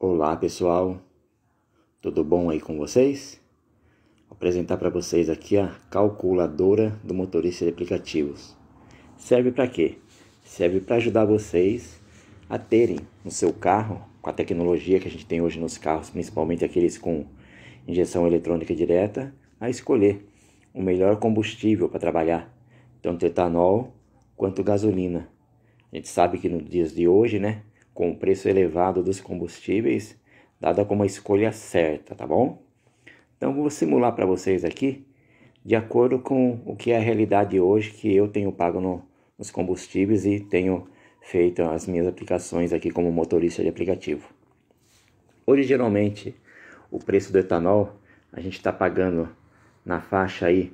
Olá pessoal, tudo bom aí com vocês? Vou apresentar para vocês aqui a calculadora do motorista de aplicativos. Serve para quê? Serve para ajudar vocês a terem no seu carro, com a tecnologia que a gente tem hoje nos carros, principalmente aqueles com injeção eletrônica direta, a escolher o melhor combustível para trabalhar, tanto etanol quanto gasolina. A gente sabe que nos dias de hoje, né, com o preço elevado dos combustíveis, dada como a escolha certa, tá bom? Então vou simular para vocês aqui, de acordo com o que é a realidade hoje que eu tenho pago no, nos combustíveis e tenho feito as minhas aplicações aqui como motorista de aplicativo. Originalmente, o preço do etanol a gente está pagando na faixa aí.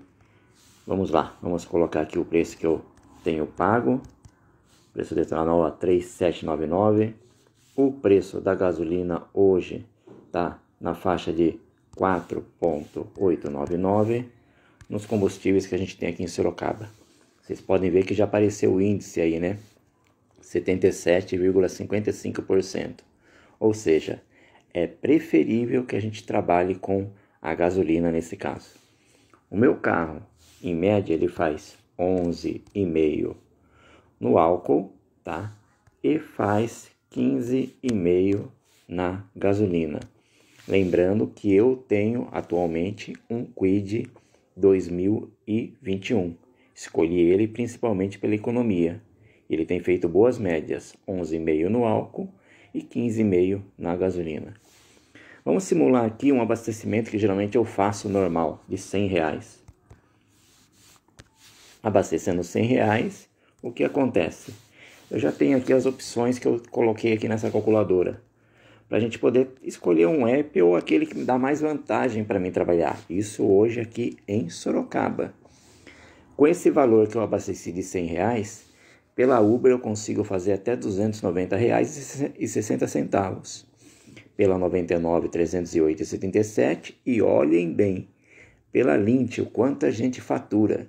Vamos lá, vamos colocar aqui o preço que eu tenho pago preço do etanol a 3,799. O preço da gasolina hoje está na faixa de 4,899 nos combustíveis que a gente tem aqui em Sorocaba. Vocês podem ver que já apareceu o índice aí, né? 77,55%. Ou seja, é preferível que a gente trabalhe com a gasolina nesse caso. O meu carro, em média, ele faz 11,5 no álcool tá? E faz 15,5 na gasolina. Lembrando que eu tenho atualmente um Quid 2021. Escolhi ele principalmente pela economia. Ele tem feito boas médias, 11,5 no álcool e 15,5 na gasolina. Vamos simular aqui um abastecimento que geralmente eu faço normal, de 100 reais. Abastecendo 100 reais, o que acontece? eu já tenho aqui as opções que eu coloquei aqui nessa calculadora para a gente poder escolher um app ou aquele que me dá mais vantagem para mim trabalhar. Isso hoje aqui em Sorocaba. Com esse valor que eu abasteci de 100 reais, pela Uber eu consigo fazer até 290 reais e 60 centavos. Pela 99, 308,77 e olhem bem, pela Lint, o quanto a gente fatura.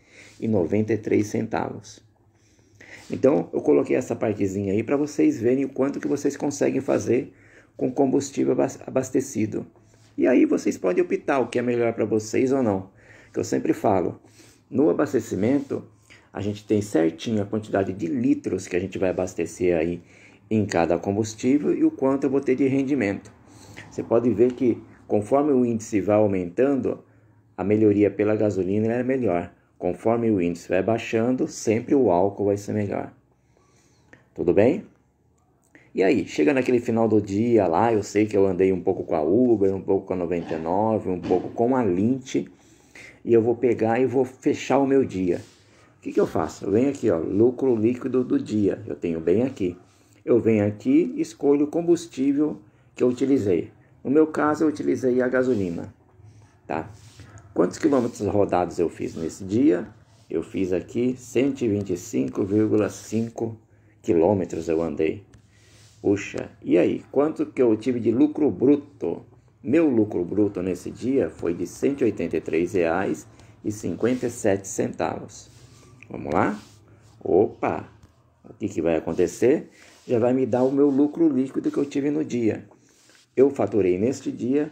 centavos. Então, eu coloquei essa partezinha aí para vocês verem o quanto que vocês conseguem fazer com combustível abastecido. E aí vocês podem optar o que é melhor para vocês ou não. Que eu sempre falo, no abastecimento, a gente tem certinho a quantidade de litros que a gente vai abastecer aí em cada combustível e o quanto eu vou ter de rendimento. Você pode ver que conforme o índice vai aumentando, a melhoria pela gasolina é melhor. Conforme o índice vai baixando, sempre o álcool vai ser melhor. Tudo bem? E aí, chega naquele final do dia lá, eu sei que eu andei um pouco com a Uber, um pouco com a 99, um pouco com a Lint, e eu vou pegar e vou fechar o meu dia. O que, que eu faço? Eu venho aqui, ó, lucro líquido do dia, eu tenho bem aqui. Eu venho aqui e escolho o combustível que eu utilizei. No meu caso, eu utilizei a gasolina, tá? Quantos quilômetros rodados eu fiz nesse dia? Eu fiz aqui 125,5 quilômetros eu andei. Puxa, e aí, quanto que eu tive de lucro bruto? Meu lucro bruto nesse dia foi de R$ 183,57. Vamos lá? Opa! O que, que vai acontecer? Já vai me dar o meu lucro líquido que eu tive no dia. Eu faturei neste dia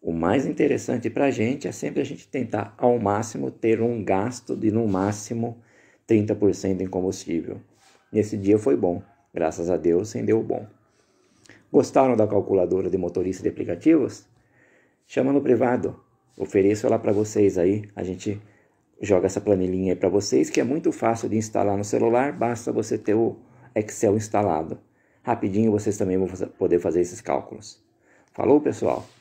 O mais interessante para a gente é sempre a gente tentar, ao máximo, ter um gasto de no máximo 30% em combustível. Nesse dia foi bom, graças a Deus rendeu bom. Gostaram da calculadora de motorista de aplicativos? Chama no privado, ofereço ela para vocês aí. A gente joga essa planilhinha aí para vocês, que é muito fácil de instalar no celular, basta você ter o Excel instalado. Rapidinho vocês também vão poder fazer esses cálculos. Falou, pessoal!